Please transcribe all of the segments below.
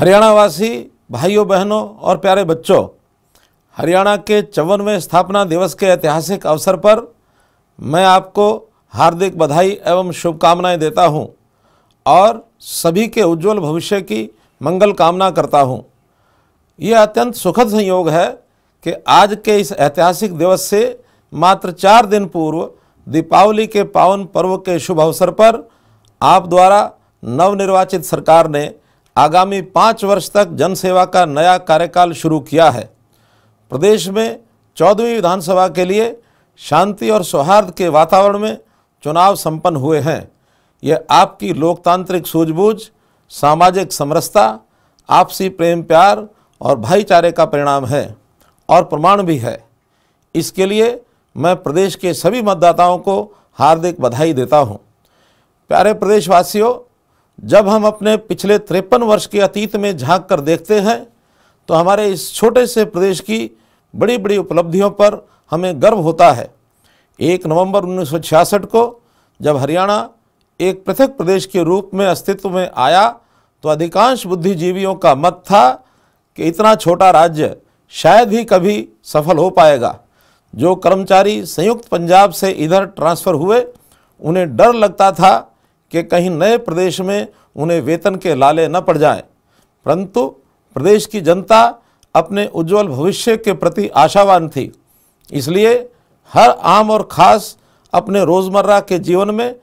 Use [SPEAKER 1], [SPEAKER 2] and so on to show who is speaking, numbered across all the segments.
[SPEAKER 1] हरियाणावासी भाइयों बहनों और प्यारे बच्चों हरियाणा के चौवनवें स्थापना दिवस के ऐतिहासिक अवसर पर मैं आपको हार्दिक बधाई एवं शुभकामनाएं देता हूं और सभी के उज्जवल भविष्य की मंगल कामना करता हूं। यह अत्यंत सुखद संयोग है कि आज के इस ऐतिहासिक दिवस से मात्र चार दिन पूर्व दीपावली के पावन पर्व के शुभ अवसर पर आप द्वारा नवनिर्वाचित सरकार ने आगामी पाँच वर्ष तक जनसेवा का नया कार्यकाल शुरू किया है प्रदेश में चौदहवीं विधानसभा के लिए शांति और सौहार्द के वातावरण में चुनाव संपन्न हुए हैं यह आपकी लोकतांत्रिक सूझबूझ सामाजिक समरसता आपसी प्रेम प्यार और भाईचारे का परिणाम है और प्रमाण भी है इसके लिए मैं प्रदेश के सभी मतदाताओं को हार्दिक बधाई देता हूँ प्यारे प्रदेशवासियों जब हम अपने पिछले तिरपन वर्ष के अतीत में झांक कर देखते हैं तो हमारे इस छोटे से प्रदेश की बड़ी बड़ी उपलब्धियों पर हमें गर्व होता है एक नवंबर 1966 को जब हरियाणा एक पृथक प्रदेश के रूप में अस्तित्व में आया तो अधिकांश बुद्धिजीवियों का मत था कि इतना छोटा राज्य शायद ही कभी सफल हो पाएगा जो कर्मचारी संयुक्त पंजाब से इधर ट्रांसफ़र हुए उन्हें डर लगता था कि कहीं नए प्रदेश में उन्हें वेतन के लाले न पड़ जाएं परंतु प्रदेश की जनता अपने उज्जवल भविष्य के प्रति आशावान थी इसलिए हर आम और ख़ास अपने रोज़मर्रा के जीवन में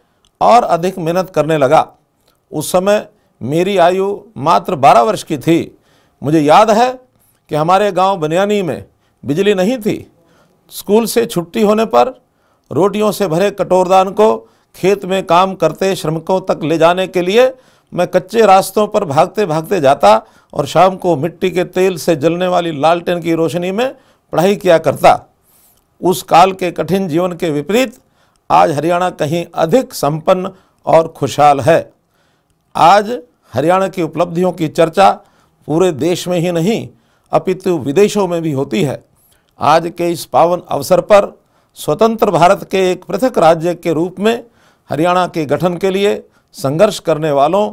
[SPEAKER 1] और अधिक मेहनत करने लगा उस समय मेरी आयु मात्र 12 वर्ष की थी मुझे याद है कि हमारे गांव बनियानी में बिजली नहीं थी स्कूल से छुट्टी होने पर रोटियों से भरे कटोरदान को खेत में काम करते श्रमिकों तक ले जाने के लिए मैं कच्चे रास्तों पर भागते भागते जाता और शाम को मिट्टी के तेल से जलने वाली लालटेन की रोशनी में पढ़ाई किया करता उस काल के कठिन जीवन के विपरीत आज हरियाणा कहीं अधिक संपन्न और खुशहाल है आज हरियाणा की उपलब्धियों की चर्चा पूरे देश में ही नहीं अपितु विदेशों में भी होती है आज के इस पावन अवसर पर स्वतंत्र भारत के एक पृथक राज्य के रूप में हरियाणा के गठन के लिए संघर्ष करने वालों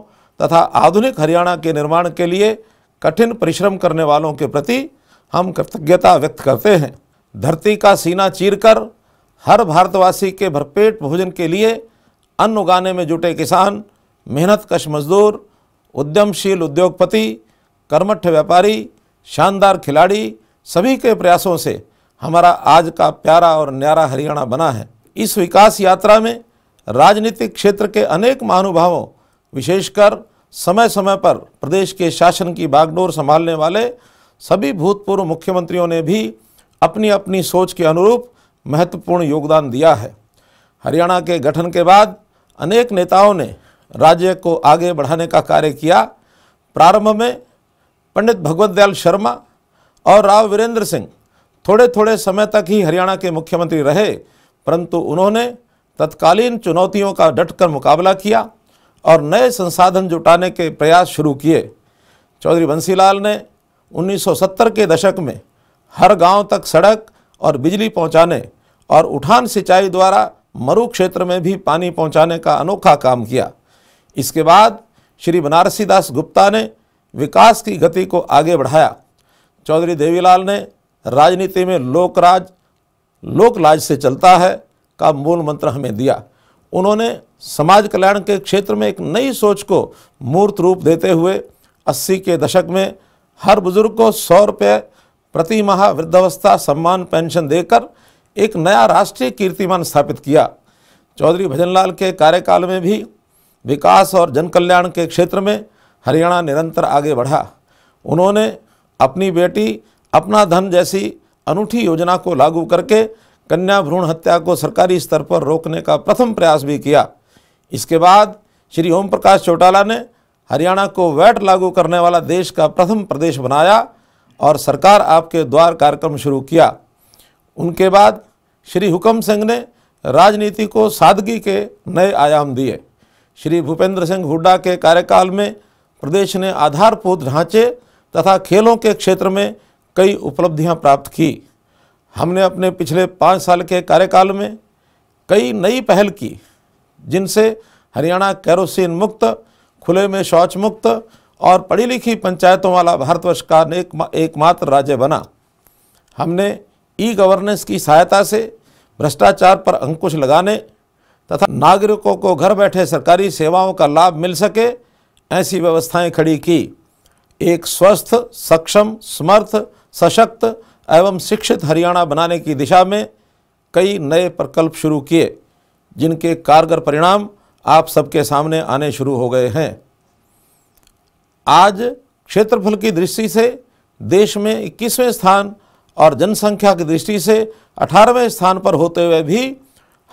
[SPEAKER 1] तथा आधुनिक हरियाणा के निर्माण के लिए कठिन परिश्रम करने वालों के प्रति हम कृतज्ञता व्यक्त करते हैं धरती का सीना चीरकर हर भारतवासी के भरपेट भोजन के लिए अन्न उगाने में जुटे किसान मेहनत कश मजदूर उद्यमशील उद्योगपति कर्मठ व्यापारी शानदार खिलाड़ी सभी के प्रयासों से हमारा आज का प्यारा और न्यारा हरियाणा बना है इस विकास यात्रा में राजनीतिक क्षेत्र के अनेक महानुभावों विशेषकर समय समय पर प्रदेश के शासन की बागडोर संभालने वाले सभी भूतपूर्व मुख्यमंत्रियों ने भी अपनी अपनी सोच के अनुरूप महत्वपूर्ण योगदान दिया है हरियाणा के गठन के बाद अनेक नेताओं ने राज्य को आगे बढ़ाने का कार्य किया प्रारंभ में पंडित भगवत दयाल शर्मा और राव वीरेंद्र सिंह थोड़े थोड़े समय तक ही हरियाणा के मुख्यमंत्री रहे परंतु उन्होंने तत्कालीन चुनौतियों का डटकर मुकाबला किया और नए संसाधन जुटाने के प्रयास शुरू किए चौधरी बंसीलाल ने 1970 के दशक में हर गांव तक सड़क और बिजली पहुंचाने और उठान सिंचाई द्वारा मरु क्षेत्र में भी पानी पहुंचाने का अनोखा काम किया इसके बाद श्री बनारसी दास गुप्ता ने विकास की गति को आगे बढ़ाया चौधरी देवीलाल ने राजनीति में लोकराज लोकलाज से चलता है का मूल मंत्र हमें दिया उन्होंने समाज कल्याण के क्षेत्र में एक नई सोच को मूर्त रूप देते हुए 80 के दशक में हर बुजुर्ग को सौ रुपये प्रति माह वृद्धावस्था सम्मान पेंशन देकर एक नया राष्ट्रीय कीर्तिमान स्थापित किया चौधरी भजनलाल के कार्यकाल में भी विकास और जन कल्याण के क्षेत्र में हरियाणा निरंतर आगे बढ़ा उन्होंने अपनी बेटी अपना धन जैसी अनूठी योजना को लागू करके कन्या भ्रूण हत्या को सरकारी स्तर पर रोकने का प्रथम प्रयास भी किया इसके बाद श्री ओम प्रकाश चौटाला ने हरियाणा को वैट लागू करने वाला देश का प्रथम प्रदेश बनाया और सरकार आपके द्वार कार्यक्रम शुरू किया उनके बाद श्री हुकम सिंह ने राजनीति को सादगी के नए आयाम दिए श्री भूपेंद्र सिंह हुड्डा के कार्यकाल में प्रदेश ने आधारभूत ढांचे तथा खेलों के क्षेत्र में कई उपलब्धियां प्राप्त की हमने अपने पिछले पाँच साल के कार्यकाल में कई नई पहल की जिनसे हरियाणा कैरोसिन मुक्त खुले में शौच मुक्त और पढ़ी लिखी पंचायतों वाला भारतवर्ष का एक एकमात्र राज्य बना हमने ई गवर्नेंस की सहायता से भ्रष्टाचार पर अंकुश लगाने तथा नागरिकों को घर बैठे सरकारी सेवाओं का लाभ मिल सके ऐसी व्यवस्थाएं खड़ी की एक स्वस्थ सक्षम समर्थ सशक्त एवं शिक्षित हरियाणा बनाने की दिशा में कई नए प्रकल्प शुरू किए जिनके कारगर परिणाम आप सबके सामने आने शुरू हो गए हैं आज क्षेत्रफल की दृष्टि से देश में इक्कीसवें स्थान और जनसंख्या की दृष्टि से अठारहवें स्थान पर होते हुए भी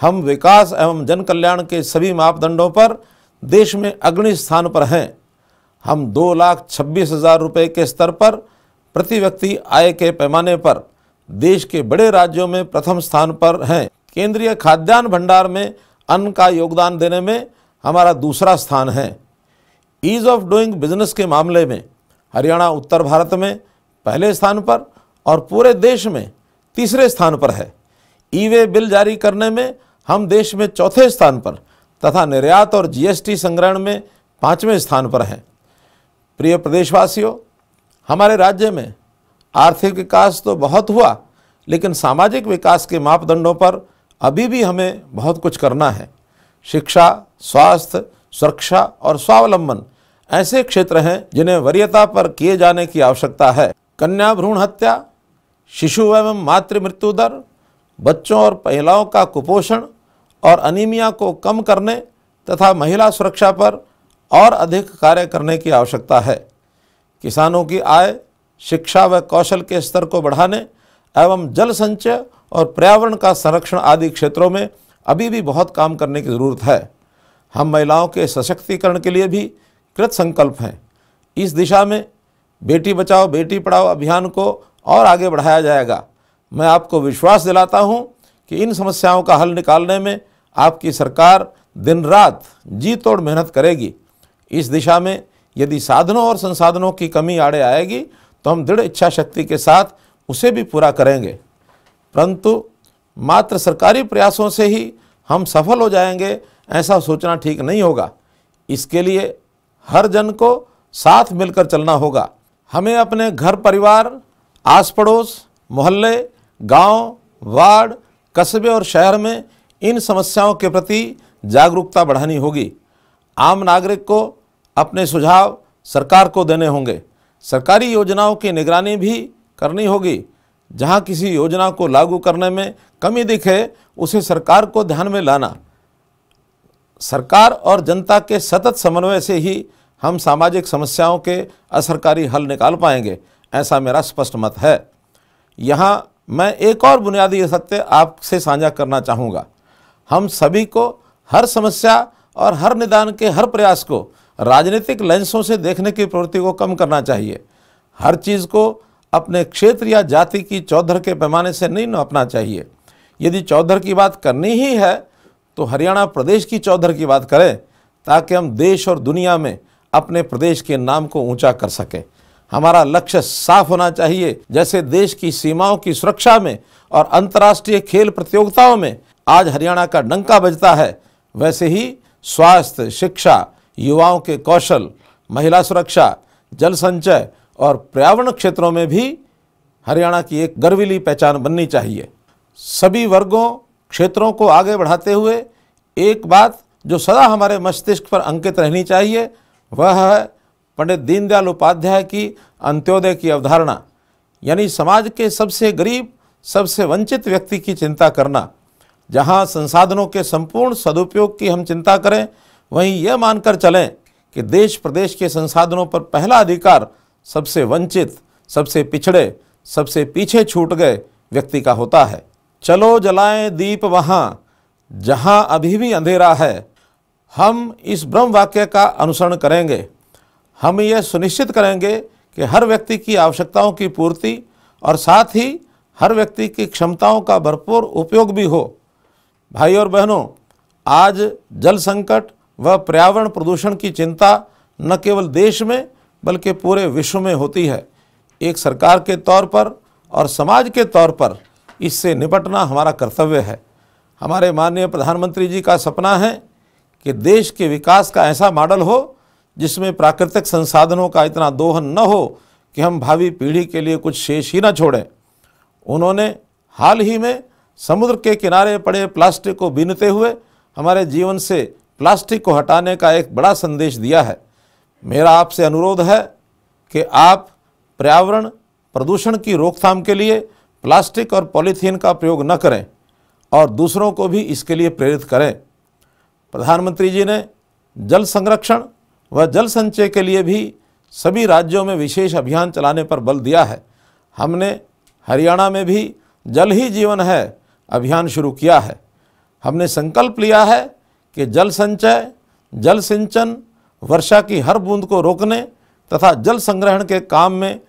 [SPEAKER 1] हम विकास एवं जन कल्याण के सभी मापदंडों पर देश में अग्नि स्थान पर हैं हम दो लाख छब्बीस हज़ार रुपये के स्तर पर प्रति व्यक्ति आय के पैमाने पर देश के बड़े राज्यों में प्रथम स्थान पर हैं केंद्रीय खाद्यान्न भंडार में अन्न का योगदान देने में हमारा दूसरा स्थान है ईज़ ऑफ डूइंग बिजनेस के मामले में हरियाणा उत्तर भारत में पहले स्थान पर और पूरे देश में तीसरे स्थान पर है ई वे बिल जारी करने में हम देश में चौथे स्थान पर तथा निर्यात और जीएसटी संग्रहण में पाँचवें स्थान पर हैं प्रिय प्रदेशवासियों हमारे राज्य में आर्थिक विकास तो बहुत हुआ लेकिन सामाजिक विकास के मापदंडों पर अभी भी हमें बहुत कुछ करना है शिक्षा स्वास्थ्य सुरक्षा और स्वावलंबन ऐसे क्षेत्र हैं जिन्हें वरीयता पर किए जाने की आवश्यकता है कन्या भ्रूण हत्या शिशु एवं मातृ मृत्यु दर बच्चों और महिलाओं का कुपोषण और अनिमिया को कम करने तथा महिला सुरक्षा पर और अधिक कार्य करने की आवश्यकता है किसानों की आय शिक्षा व कौशल के स्तर को बढ़ाने एवं जल संचय और पर्यावरण का संरक्षण आदि क्षेत्रों में अभी भी बहुत काम करने की ज़रूरत है हम महिलाओं के सशक्तिकरण के लिए भी कृत संकल्प हैं इस दिशा में बेटी बचाओ बेटी पढ़ाओ अभियान को और आगे बढ़ाया जाएगा मैं आपको विश्वास दिलाता हूं कि इन समस्याओं का हल निकालने में आपकी सरकार दिन रात जी तोड़ मेहनत करेगी इस दिशा में यदि साधनों और संसाधनों की कमी आड़े आएगी तो हम दृढ़ इच्छा शक्ति के साथ उसे भी पूरा करेंगे परंतु मात्र सरकारी प्रयासों से ही हम सफल हो जाएंगे ऐसा सोचना ठीक नहीं होगा इसके लिए हर जन को साथ मिलकर चलना होगा हमें अपने घर परिवार आस पड़ोस मोहल्ले गांव, वार्ड कस्बे और शहर में इन समस्याओं के प्रति जागरूकता बढ़ानी होगी आम नागरिक को अपने सुझाव सरकार को देने होंगे सरकारी योजनाओं की निगरानी भी करनी होगी जहां किसी योजना को लागू करने में कमी दिखे उसे सरकार को ध्यान में लाना सरकार और जनता के सतत समन्वय से ही हम सामाजिक समस्याओं के असरकारी हल निकाल पाएंगे ऐसा मेरा स्पष्ट मत है यहाँ मैं एक और बुनियादी सत्य आपसे साझा करना चाहूँगा हम सभी को हर समस्या और हर निदान के हर प्रयास को राजनीतिक लेंसों से देखने की प्रवृत्ति को कम करना चाहिए हर चीज़ को अपने क्षेत्र या जाति की चौधर के पैमाने से नहीं नापना चाहिए यदि चौधर की बात करनी ही है तो हरियाणा प्रदेश की चौधर की बात करें ताकि हम देश और दुनिया में अपने प्रदेश के नाम को ऊंचा कर सकें हमारा लक्ष्य साफ होना चाहिए जैसे देश की सीमाओं की सुरक्षा में और अंतर्राष्ट्रीय खेल प्रतियोगिताओं में आज हरियाणा का डंका बजता है वैसे ही स्वास्थ्य शिक्षा युवाओं के कौशल महिला सुरक्षा जल संचय और पर्यावरण क्षेत्रों में भी हरियाणा की एक गर्वीली पहचान बननी चाहिए सभी वर्गों क्षेत्रों को आगे बढ़ाते हुए एक बात जो सदा हमारे मस्तिष्क पर अंकित रहनी चाहिए वह है पंडित दीनदयाल उपाध्याय की अंत्योदय की अवधारणा यानी समाज के सबसे गरीब सबसे वंचित व्यक्ति की चिंता करना जहाँ संसाधनों के संपूर्ण सदुपयोग की हम चिंता करें वहीं यह मानकर चलें कि देश प्रदेश के संसाधनों पर पहला अधिकार सबसे वंचित सबसे पिछड़े सबसे पीछे छूट गए व्यक्ति का होता है चलो जलाएं दीप वहाँ जहाँ अभी भी अंधेरा है हम इस ब्रह्म वाक्य का अनुसरण करेंगे हम यह सुनिश्चित करेंगे कि हर व्यक्ति की आवश्यकताओं की पूर्ति और साथ ही हर व्यक्ति की क्षमताओं का भरपूर उपयोग भी हो भाई और बहनों आज जल संकट वह पर्यावरण प्रदूषण की चिंता न केवल देश में बल्कि पूरे विश्व में होती है एक सरकार के तौर पर और समाज के तौर पर इससे निपटना हमारा कर्तव्य है हमारे माननीय प्रधानमंत्री जी का सपना है कि देश के विकास का ऐसा मॉडल हो जिसमें प्राकृतिक संसाधनों का इतना दोहन न हो कि हम भावी पीढ़ी के लिए कुछ शेष ही न छोड़ें उन्होंने हाल ही में समुद्र के किनारे पड़े प्लास्टिक को बीनते हुए हमारे जीवन से प्लास्टिक को हटाने का एक बड़ा संदेश दिया है मेरा आपसे अनुरोध है कि आप पर्यावरण प्रदूषण की रोकथाम के लिए प्लास्टिक और पॉलीथीन का प्रयोग न करें और दूसरों को भी इसके लिए प्रेरित करें प्रधानमंत्री जी ने जल संरक्षण व जल संचय के लिए भी सभी राज्यों में विशेष अभियान चलाने पर बल दिया है हमने हरियाणा में भी जल ही जीवन है अभियान शुरू किया है हमने संकल्प लिया है कि जल संचय जल सिंचन वर्षा की हर बूंद को रोकने तथा जल संग्रहण के काम में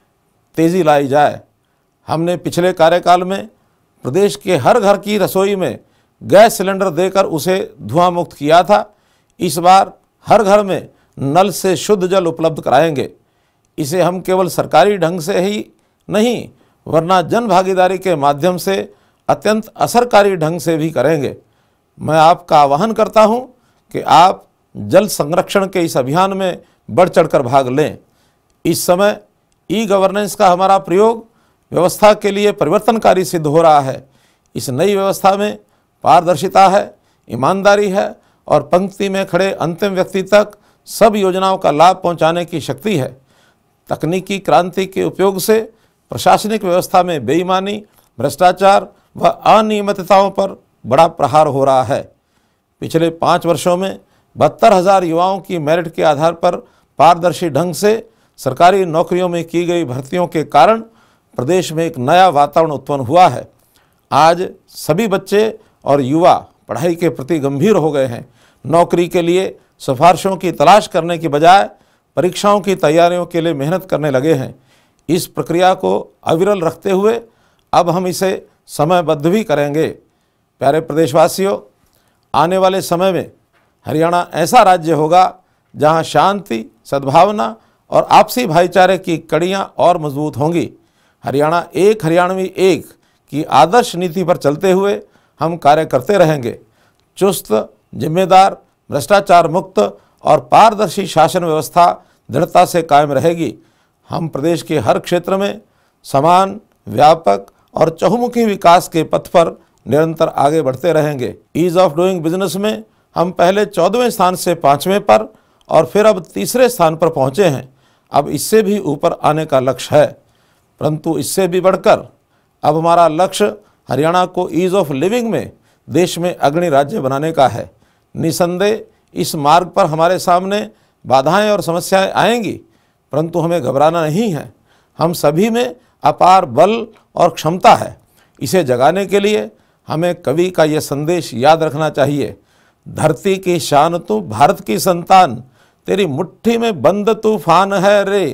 [SPEAKER 1] तेज़ी लाई जाए हमने पिछले कार्यकाल में प्रदेश के हर घर की रसोई में गैस सिलेंडर देकर उसे धुआं मुक्त किया था इस बार हर घर में नल से शुद्ध जल उपलब्ध कराएंगे इसे हम केवल सरकारी ढंग से ही नहीं वरना जन भागीदारी के माध्यम से अत्यंत असरकारी ढंग से भी करेंगे मैं आपका आह्वान करता हूं कि आप जल संरक्षण के इस अभियान में बढ़ चढ़कर भाग लें इस समय ई गवर्नेंस का हमारा प्रयोग व्यवस्था के लिए परिवर्तनकारी सिद्ध हो रहा है इस नई व्यवस्था में पारदर्शिता है ईमानदारी है और पंक्ति में खड़े अंतिम व्यक्ति तक सब योजनाओं का लाभ पहुंचाने की शक्ति है तकनीकी क्रांति के उपयोग से प्रशासनिक व्यवस्था में बेईमानी भ्रष्टाचार व अनियमितताओं पर बड़ा प्रहार हो रहा है पिछले पाँच वर्षों में बहत्तर हज़ार युवाओं की मेरिट के आधार पर पारदर्शी ढंग से सरकारी नौकरियों में की गई भर्तियों के कारण प्रदेश में एक नया वातावरण उत्पन्न हुआ है आज सभी बच्चे और युवा पढ़ाई के प्रति गंभीर हो गए हैं नौकरी के लिए सिफारिशों की तलाश करने की बजाय परीक्षाओं की तैयारियों के लिए मेहनत करने लगे हैं इस प्रक्रिया को अविरल रखते हुए अब हम इसे समयबद्ध भी करेंगे प्यारे प्रदेशवासियों आने वाले समय में हरियाणा ऐसा राज्य होगा जहां शांति सद्भावना और आपसी भाईचारे की कड़ियां और मजबूत होंगी हरियाणा एक हरियाणवी एक की आदर्श नीति पर चलते हुए हम कार्य करते रहेंगे चुस्त जिम्मेदार भ्रष्टाचार मुक्त और पारदर्शी शासन व्यवस्था दृढ़ता से कायम रहेगी हम प्रदेश के हर क्षेत्र में समान व्यापक और चहुमुखी विकास के पथ पर निरंतर आगे बढ़ते रहेंगे ईज़ ऑफ डूइंग बिजनेस में हम पहले चौदहवें स्थान से पाँचवें पर और फिर अब तीसरे स्थान पर पहुँचे हैं अब इससे भी ऊपर आने का लक्ष्य है परंतु इससे भी बढ़कर अब हमारा लक्ष्य हरियाणा को ईज़ ऑफ लिविंग में देश में अग्रणी राज्य बनाने का है निसंदेह इस मार्ग पर हमारे सामने बाधाएं और समस्याएं आएंगी परंतु हमें घबराना नहीं है हम सभी में अपार बल और क्षमता है इसे जगाने के लिए हमें कवि का यह संदेश याद रखना चाहिए धरती की शान तू भारत की संतान तेरी मुट्ठी में बंद तूफान है रे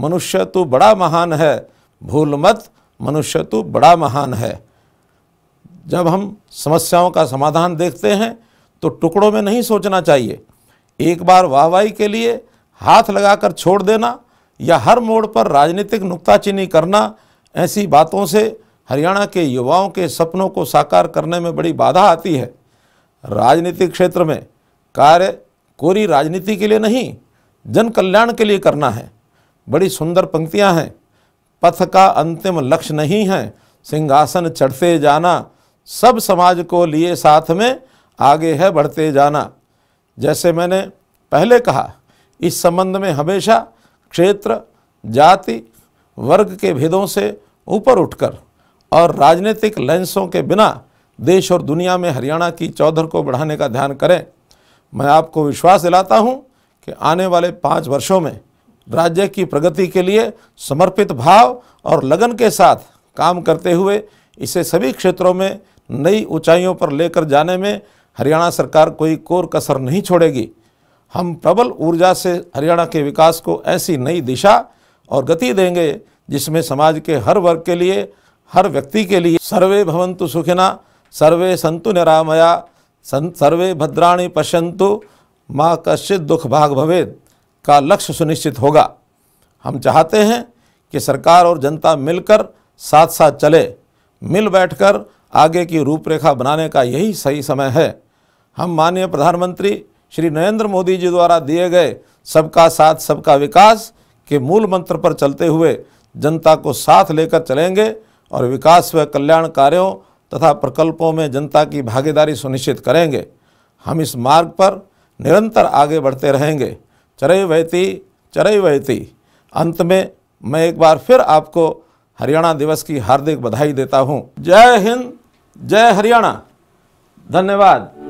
[SPEAKER 1] मनुष्य तू बड़ा महान है भूल मत मनुष्य तू बड़ा महान है जब हम समस्याओं का समाधान देखते हैं तो टुकड़ों में नहीं सोचना चाहिए एक बार वाहवाही के लिए हाथ लगाकर छोड़ देना या हर मोड़ पर राजनीतिक नुकताचीनी करना ऐसी बातों से हरियाणा के युवाओं के सपनों को साकार करने में बड़ी बाधा आती है राजनीतिक क्षेत्र में कार्य कोरी राजनीति के लिए नहीं जन कल्याण के लिए करना है बड़ी सुंदर पंक्तियां हैं पथ का अंतिम लक्ष्य नहीं है सिंहासन चढ़ते जाना सब समाज को लिए साथ में आगे है बढ़ते जाना जैसे मैंने पहले कहा इस संबंध में हमेशा क्षेत्र जाति वर्ग के भेदों से ऊपर उठकर और राजनीतिक लेंसों के बिना देश और दुनिया में हरियाणा की चौधर को बढ़ाने का ध्यान करें मैं आपको विश्वास दिलाता हूँ कि आने वाले पाँच वर्षों में राज्य की प्रगति के लिए समर्पित भाव और लगन के साथ काम करते हुए इसे सभी क्षेत्रों में नई ऊंचाइयों पर लेकर जाने में हरियाणा सरकार कोई कोर कसर नहीं छोड़ेगी हम प्रबल ऊर्जा से हरियाणा के विकास को ऐसी नई दिशा और गति देंगे जिसमें समाज के हर वर्ग के लिए हर व्यक्ति के लिए सर्वे भवंतु सुखिना सर्वे संतु निरामया संत सर्वे भद्राणी पश्यंतु माँ कश्चित दुख भाग भवेद का लक्ष्य सुनिश्चित होगा हम चाहते हैं कि सरकार और जनता मिलकर साथ साथ चले मिल बैठकर आगे की रूपरेखा बनाने का यही सही समय है हम माननीय प्रधानमंत्री श्री नरेंद्र मोदी जी द्वारा दिए गए सबका साथ सबका विकास के मूल मंत्र पर चलते हुए जनता को साथ लेकर चलेंगे और विकास व कल्याण कार्यों तथा प्रकल्पों में जनता की भागीदारी सुनिश्चित करेंगे हम इस मार्ग पर निरंतर आगे बढ़ते रहेंगे चरई वहती चरई वहती अंत में मैं एक बार फिर आपको हरियाणा दिवस की हार्दिक बधाई देता हूँ जय हिंद जय हरियाणा धन्यवाद